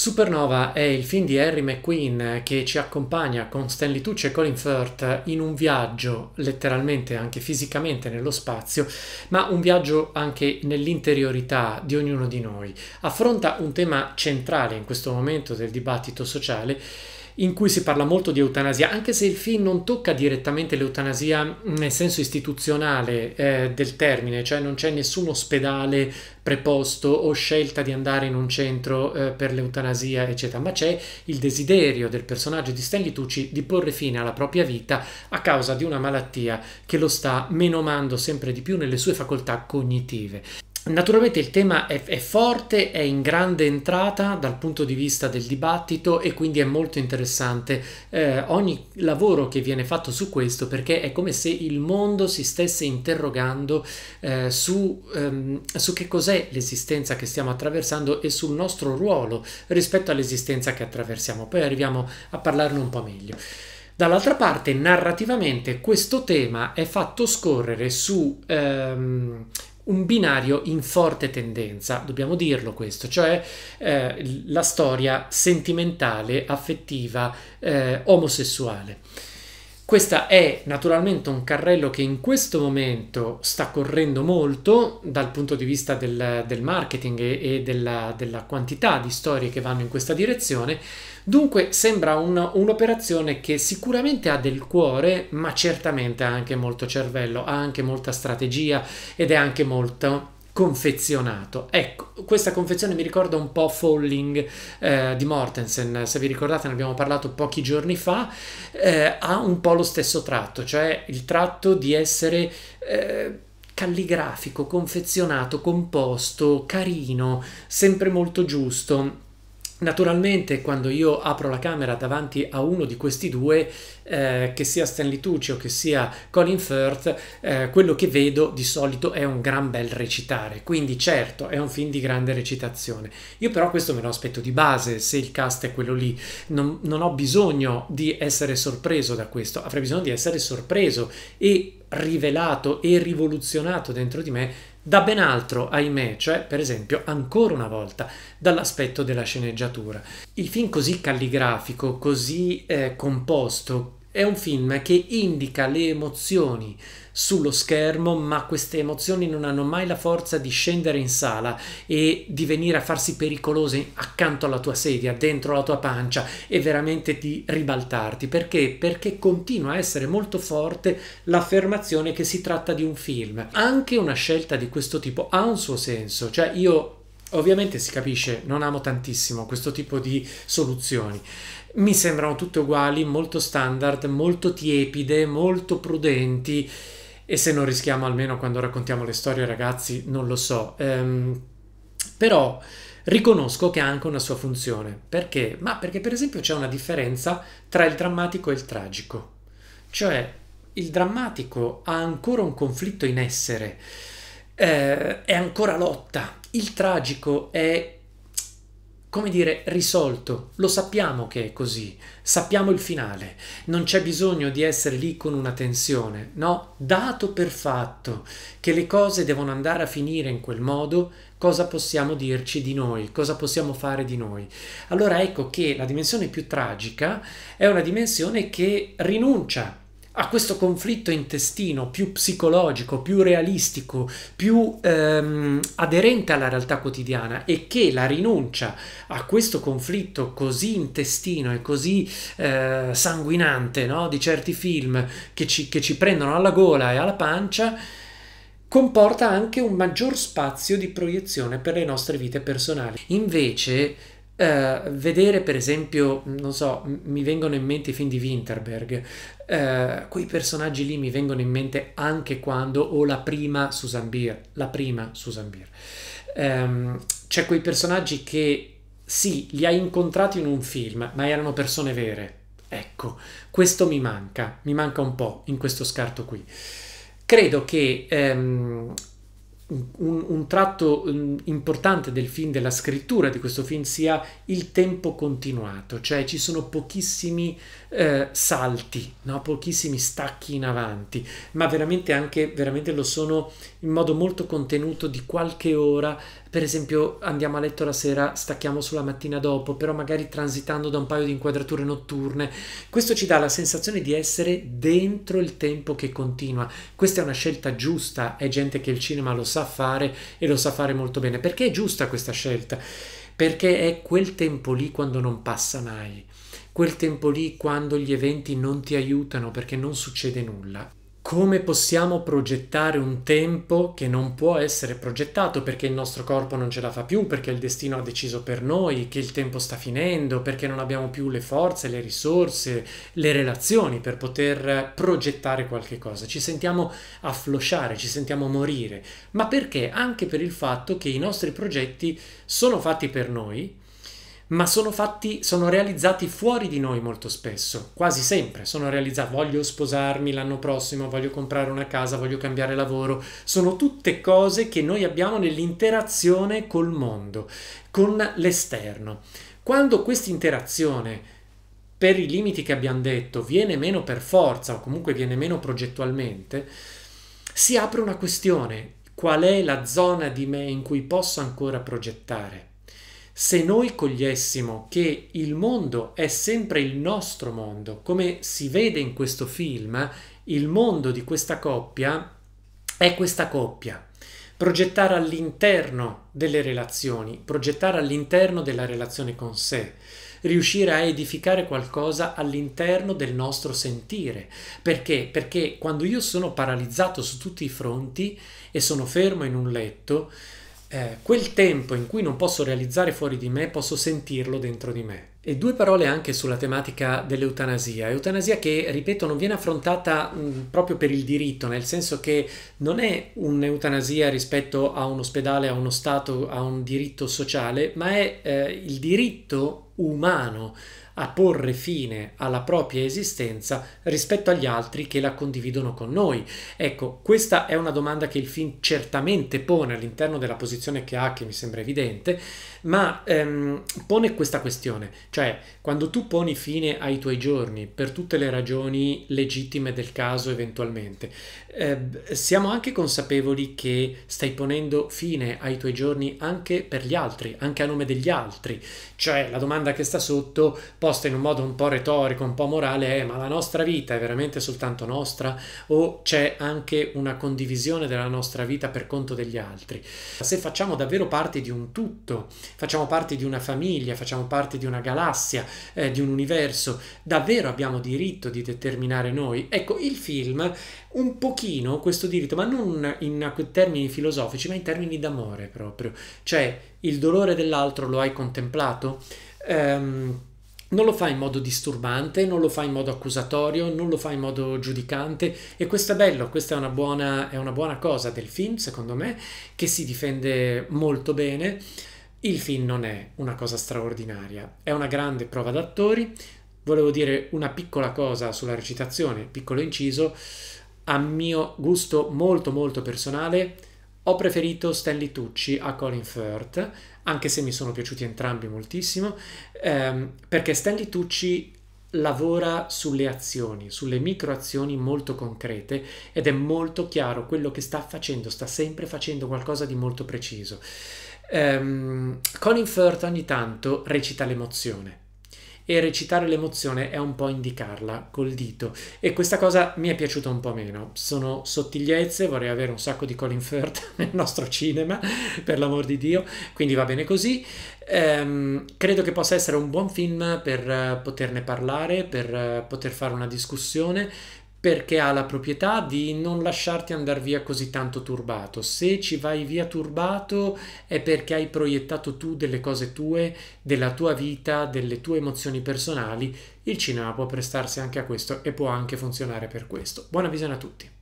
Supernova è il film di Harry McQueen che ci accompagna con Stanley Tucci e Colin Firth in un viaggio letteralmente anche fisicamente nello spazio, ma un viaggio anche nell'interiorità di ognuno di noi. Affronta un tema centrale in questo momento del dibattito sociale in cui si parla molto di eutanasia, anche se il film non tocca direttamente l'eutanasia nel senso istituzionale eh, del termine, cioè non c'è nessun ospedale preposto o scelta di andare in un centro eh, per l'eutanasia, eccetera, ma c'è il desiderio del personaggio di Stanley Tucci di porre fine alla propria vita a causa di una malattia che lo sta menomando sempre di più nelle sue facoltà cognitive. Naturalmente il tema è, è, forte, è in grande entrata dal punto di vista del dibattito e quindi è molto interessante eh, ogni lavoro che viene fatto su questo perché è come se il mondo si stesse interrogando eh, su, ehm, su, che cos'è l'esistenza che stiamo attraversando e sul nostro ruolo rispetto all'esistenza che attraversiamo. Poi arriviamo a parlarne un po' meglio. Dall'altra parte, narrativamente, questo tema è fatto scorrere su... Ehm, un binario in forte tendenza, dobbiamo dirlo questo, cioè eh, la storia sentimentale, affettiva, eh, omosessuale. Questo è naturalmente un carrello che in questo momento sta correndo molto dal punto di vista del, del marketing e, e della, della, quantità di storie che vanno in questa direzione, dunque sembra una, un'operazione che sicuramente ha del cuore, ma certamente ha anche molto cervello, ha anche molta strategia ed è anche molto confezionato. Ecco, questa confezione mi ricorda un po' Falling eh, di Mortensen, se vi ricordate ne abbiamo parlato pochi giorni fa, eh, ha un po' lo stesso tratto, cioè il tratto di essere eh, calligrafico, confezionato, composto, carino, sempre molto giusto Naturalmente quando io apro la camera davanti a uno di questi due, eh, che sia Stanley Tucci o che sia Colin Firth, eh, quello che vedo di solito è un gran bel recitare, quindi certo è un film di grande recitazione. Io però questo me lo aspetto di base, se il cast è quello lì, non, non ho bisogno di essere sorpreso da questo, avrei bisogno di essere sorpreso e rivelato e rivoluzionato dentro di me da ben altro, ahimè, cioè per esempio ancora una volta dall'aspetto della sceneggiatura. Il film così calligrafico, così eh, composto, è un film che indica le emozioni sullo schermo, ma queste emozioni non hanno mai la forza di scendere in sala e di venire a farsi pericolose accanto alla tua sedia, dentro la tua pancia e veramente di ribaltarti. Perché? Perché continua a essere molto forte l'affermazione che si tratta di un film. Anche una scelta di questo tipo ha un suo senso, cioè io Ovviamente si capisce, non amo tantissimo questo tipo di soluzioni. Mi sembrano tutte uguali, molto standard, molto tiepide, molto prudenti e se non rischiamo almeno quando raccontiamo le storie ragazzi non lo so. Ehm, però riconosco che ha anche una sua funzione. Perché? Ma perché per esempio c'è una differenza tra il drammatico e il tragico. Cioè il drammatico ha ancora un conflitto in essere eh, è ancora lotta. Il tragico è come dire, risolto, lo sappiamo che è così, sappiamo il finale, non c'è bisogno di essere lì con una tensione, no? Dato per fatto che le cose devono andare a finire in quel modo, cosa possiamo dirci di noi, cosa possiamo fare di noi? Allora ecco che la dimensione più tragica è una dimensione che rinuncia a questo conflitto intestino più psicologico, più realistico, più ehm, aderente alla realtà quotidiana e che la rinuncia a questo conflitto così intestino e così eh, sanguinante no? di certi film che ci, che ci prendono alla gola e alla pancia comporta anche un maggior spazio di proiezione per le nostre vite personali. Invece eh, vedere per esempio, non so, mi vengono in mente i film di Winterberg, eh, quei personaggi lì mi vengono in mente anche quando ho la prima Susan Beer, la prima Susan Beer. Eh, c'è quei personaggi che sì, li hai incontrati in un film, ma erano persone vere. Ecco, questo mi manca, mi manca un po' in questo scarto qui. Credo che ehm, un, un, tratto mm, importante del film, della scrittura di questo film, sia il tempo continuato, cioè ci sono pochissimi eh, salti, no? pochissimi stacchi in avanti, ma veramente anche veramente lo sono in modo molto contenuto di qualche ora per esempio andiamo a letto la sera, stacchiamo sulla mattina dopo, però magari transitando da un paio di inquadrature notturne. Questo ci dà la sensazione di essere dentro il tempo che continua. Questa è una scelta giusta, è gente che il cinema lo sa fare e lo sa fare molto bene. Perché è giusta questa scelta? Perché è quel tempo lì quando non passa mai quel tempo lì quando gli eventi non ti aiutano perché non succede nulla come possiamo progettare un tempo che non può essere progettato perché il nostro corpo non ce la fa più, perché il destino ha deciso per noi, che il tempo sta finendo, perché non abbiamo più le forze, le risorse, le relazioni per poter progettare qualche cosa. Ci sentiamo afflosciare, ci sentiamo morire, ma perché? Anche per il fatto che i nostri progetti sono fatti per noi ma sono fatti, sono realizzati fuori di noi molto spesso, quasi sempre sono realizzati, voglio sposarmi l'anno prossimo, voglio comprare una casa, voglio cambiare lavoro, sono tutte cose che noi abbiamo nell'interazione col mondo, con l'esterno. Quando questa interazione per i limiti che abbiamo detto viene meno per forza o comunque viene meno progettualmente, si apre una questione, qual è la zona di me in cui posso ancora progettare? Se noi cogliessimo che il mondo è sempre il nostro mondo, come si vede in questo film, il mondo di questa coppia è questa coppia. Progettare all'interno delle relazioni, progettare all'interno della relazione con sé, riuscire a edificare qualcosa all'interno del nostro sentire. Perché? Perché quando io sono paralizzato su tutti i fronti e sono fermo in un letto, eh, quel tempo in cui non posso realizzare fuori di me, posso sentirlo dentro di me. E due parole anche sulla tematica dell'eutanasia. Eutanasia che, ripeto, non viene affrontata mh, mm, proprio per il diritto, nel senso che non è un'eutanasia rispetto a un ospedale, a uno Stato, a un diritto sociale, ma è eh, il diritto umano a porre fine alla propria esistenza rispetto agli altri che la condividono con noi? Ecco, questa è una domanda che il film certamente pone all'interno della posizione che ha, che mi sembra evidente, ma ehm, pone questa questione, cioè quando tu poni fine ai tuoi giorni per tutte le ragioni legittime del caso eventualmente, eh, siamo anche consapevoli che stai ponendo fine ai tuoi giorni anche per gli altri, anche a nome degli altri, cioè la domanda che sta sotto risposta in un modo un po' retorico, un po' morale è eh, ma la nostra vita è veramente soltanto nostra o c'è anche una condivisione della nostra vita per conto degli altri? Se facciamo davvero parte di un tutto, facciamo parte di una famiglia, facciamo parte di una galassia, eh, di un universo, davvero abbiamo diritto di determinare noi? Ecco, il film un pochino questo diritto, ma non in termini filosofici, ma in termini d'amore proprio. Cioè, il dolore dell'altro lo hai contemplato? Um, non lo fa in modo disturbante, non lo fa in modo accusatorio, non lo fa in modo giudicante e questo è bello, questa è una buona, è una buona cosa del film, secondo me, che si difende molto bene. Il film non è una cosa straordinaria, è una grande prova d'attori. Volevo dire una piccola cosa sulla recitazione, piccolo inciso, a mio gusto molto molto personale, ho preferito Stanley Tucci a Colin Firth, anche se mi sono piaciuti entrambi moltissimo, ehm, perché Stanley Tucci lavora sulle azioni, sulle micro azioni molto concrete ed è molto chiaro quello che sta facendo, sta sempre facendo qualcosa di molto preciso. Um, Colin Firth ogni tanto recita l'emozione e recitare l'emozione è un po' indicarla col dito e questa cosa mi è piaciuta un po' meno. Sono sottigliezze, vorrei avere un sacco di Colin Firth nel nostro cinema, per l'amor di Dio, quindi va bene così. Ehm, credo che possa essere un buon film per eh, poterne parlare, per eh, poter fare una discussione, perché ha la proprietà di non lasciarti andare via così tanto turbato. Se ci vai via turbato è perché hai proiettato tu delle cose tue, della tua vita, delle tue emozioni personali. Il cinema può prestarsi anche a questo e può anche funzionare per questo. Buona visione a tutti.